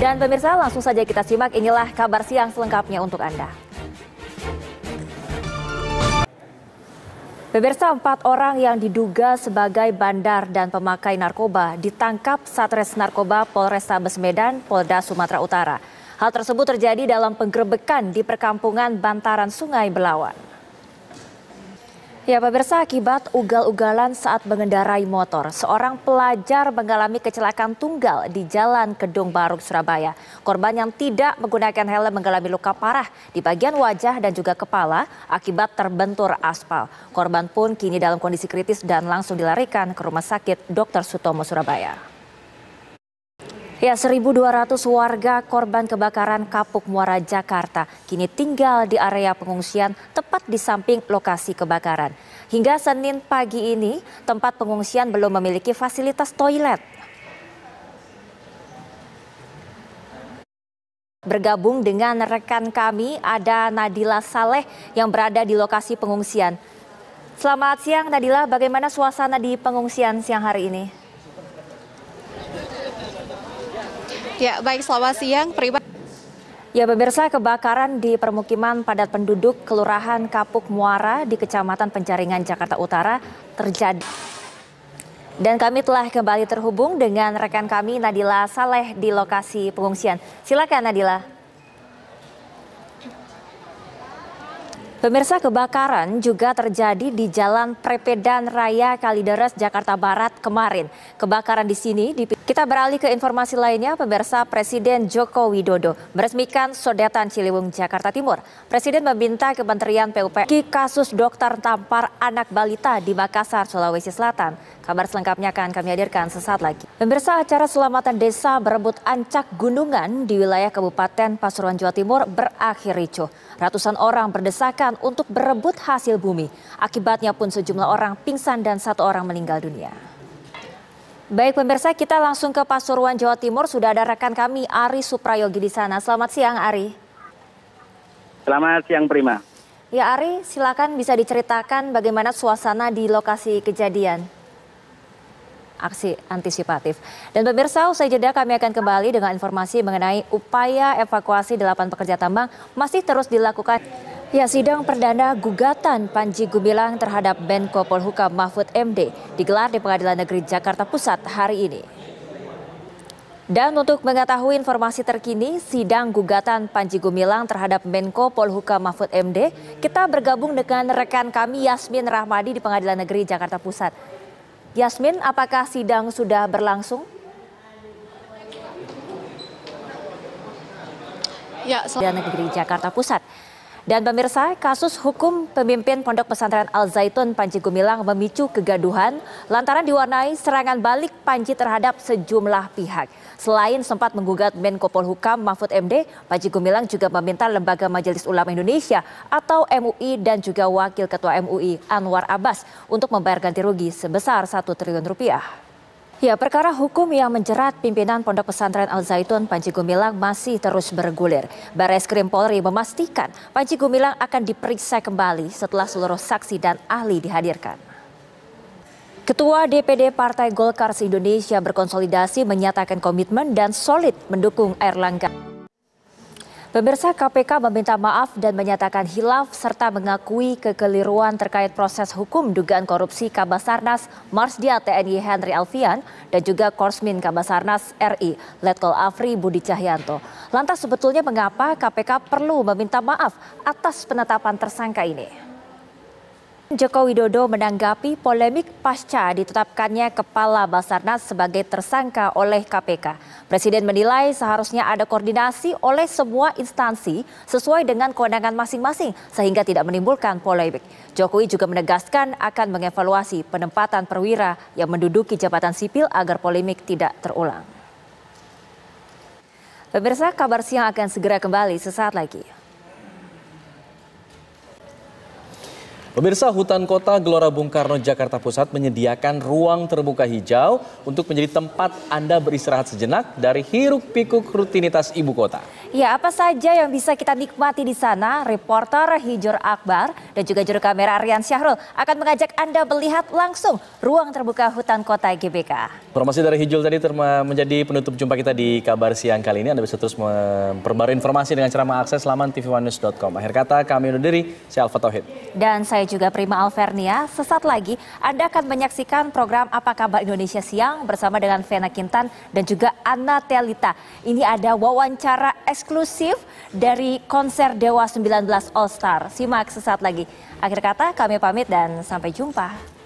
Dan pemirsa langsung saja kita simak inilah kabar siang selengkapnya untuk Anda. Pemirsa empat orang yang diduga sebagai bandar dan pemakai narkoba ditangkap Satres Narkoba Polresta Medan, Polda Sumatera Utara. Hal tersebut terjadi dalam penggerbekan di perkampungan bantaran Sungai Belawan. Ya pemirsa, akibat ugal-ugalan saat mengendarai motor, seorang pelajar mengalami kecelakaan tunggal di Jalan Kedung Baruk Surabaya. Korban yang tidak menggunakan helm mengalami luka parah di bagian wajah dan juga kepala akibat terbentur aspal. Korban pun kini dalam kondisi kritis dan langsung dilarikan ke Rumah Sakit Dr. Sutomo, Surabaya. Ya, 1.200 warga korban kebakaran Kapuk Muara Jakarta kini tinggal di area pengungsian tepat di samping lokasi kebakaran. Hingga Senin pagi ini, tempat pengungsian belum memiliki fasilitas toilet. Bergabung dengan rekan kami ada Nadila Saleh yang berada di lokasi pengungsian. Selamat siang Nadila, bagaimana suasana di pengungsian siang hari ini? Ya, baik selamat siang, Prima. Ya, pemirsa kebakaran di permukiman padat penduduk Kelurahan Kapuk Muara di Kecamatan Penjaringan Jakarta Utara terjadi. Dan kami telah kembali terhubung dengan rekan kami Nadila Saleh di lokasi pengungsian. Silakan Nadila. Pemirsa kebakaran juga terjadi di Jalan Prepedan Raya Kalideres, Jakarta Barat kemarin. Kebakaran di sini, di... kita beralih ke informasi lainnya, pemirsa Presiden Joko Widodo meresmikan sodetan Ciliwung, Jakarta Timur. Presiden meminta Kementerian PUPR kasus dokter tampar anak balita di Makassar, Sulawesi Selatan. Kabar selengkapnya akan kami hadirkan sesaat lagi. Pemirsa acara Selamatan Desa berebut ancak gunungan di wilayah Kabupaten Pasuruan, Jawa Timur berakhir ricuh. Ratusan orang berdesakan kesulitan untuk berebut hasil bumi. Akibatnya pun sejumlah orang pingsan dan satu orang meninggal dunia. Baik pemirsa, kita langsung ke Pasuruan, Jawa Timur. Sudah ada rekan kami Ari Suprayogi di sana. Selamat siang Ari. Selamat siang Prima. Ya Ari, silakan bisa diceritakan bagaimana suasana di lokasi kejadian aksi antisipatif. Dan pemirsa, usai jeda kami akan kembali dengan informasi mengenai upaya evakuasi delapan pekerja tambang masih terus dilakukan. Ya, sidang perdana gugatan Panji Gumilang terhadap Menko Polhukam Mahfud MD digelar di Pengadilan Negeri Jakarta Pusat hari ini. Dan untuk mengetahui informasi terkini sidang gugatan Panji Gumilang terhadap Menko Polhukam Mahfud MD, kita bergabung dengan rekan kami Yasmin Rahmadi di Pengadilan Negeri Jakarta Pusat. Yasmin, apakah sidang sudah berlangsung? Ya, Pengadilan Negeri Jakarta Pusat. Dan pemirsa, kasus hukum pemimpin Pondok Pesantren Al Zaitun Panji Gumilang memicu kegaduhan lantaran diwarnai serangan balik Panji terhadap sejumlah pihak. Selain sempat menggugat Menko Polhukam Mahfud MD, Panji Gumilang juga meminta Lembaga Majelis Ulama Indonesia atau MUI dan juga Wakil Ketua MUI Anwar Abbas untuk membayar ganti rugi sebesar satu triliun rupiah. Ya, perkara hukum yang menjerat pimpinan Pondok Pesantren Al Zaitun Panji Gumilang masih terus bergulir. Baris Krim Polri memastikan Panji Gumilang akan diperiksa kembali setelah seluruh saksi dan ahli dihadirkan. Ketua DPD Partai Golkar se-Indonesia berkonsolidasi menyatakan komitmen dan solid mendukung Erlangga. Pemirsa KPK meminta maaf dan menyatakan hilaf serta mengakui kekeliruan terkait proses hukum dugaan korupsi Kabasarnas Marsdia TNI Henry Alfian dan juga Korsmin Kabasarnas RI Letkol Afri Budi Cahyanto. Lantas sebetulnya mengapa KPK perlu meminta maaf atas penetapan tersangka ini? Joko Widodo menanggapi polemik pasca ditetapkannya Kepala Basarnas sebagai tersangka oleh KPK. Presiden menilai seharusnya ada koordinasi oleh semua instansi sesuai dengan kewenangan masing-masing sehingga tidak menimbulkan polemik. Jokowi juga menegaskan akan mengevaluasi penempatan perwira yang menduduki jabatan sipil agar polemik tidak terulang. Pemirsa, kabar siang akan segera kembali sesaat lagi. Pemirsa hutan kota Gelora Bung Karno Jakarta Pusat menyediakan ruang terbuka hijau untuk menjadi tempat Anda beristirahat sejenak dari hiruk pikuk rutinitas ibu kota. Ya, apa saja yang bisa kita nikmati di sana? Reporter Hijur Akbar dan juga juru kamera Rian Syahrul akan mengajak Anda melihat langsung ruang terbuka hutan kota GBK. Informasi dari Hijul tadi terma menjadi penutup jumpa kita di kabar siang kali ini. Anda bisa terus memperbarui informasi dengan cara mengakses laman tvnews.com. Akhir kata kami undur diri, saya Alfa Tauhid. Dan saya juga Prima Alvernia. Sesaat lagi, Anda akan menyaksikan program Apa Kabar Indonesia Siang bersama dengan Vena Kintan dan juga Anna Telita. Ini ada wawancara eksklusif dari konser Dewa 19 All Star. Simak sesaat lagi. Akhir kata kami pamit dan sampai jumpa.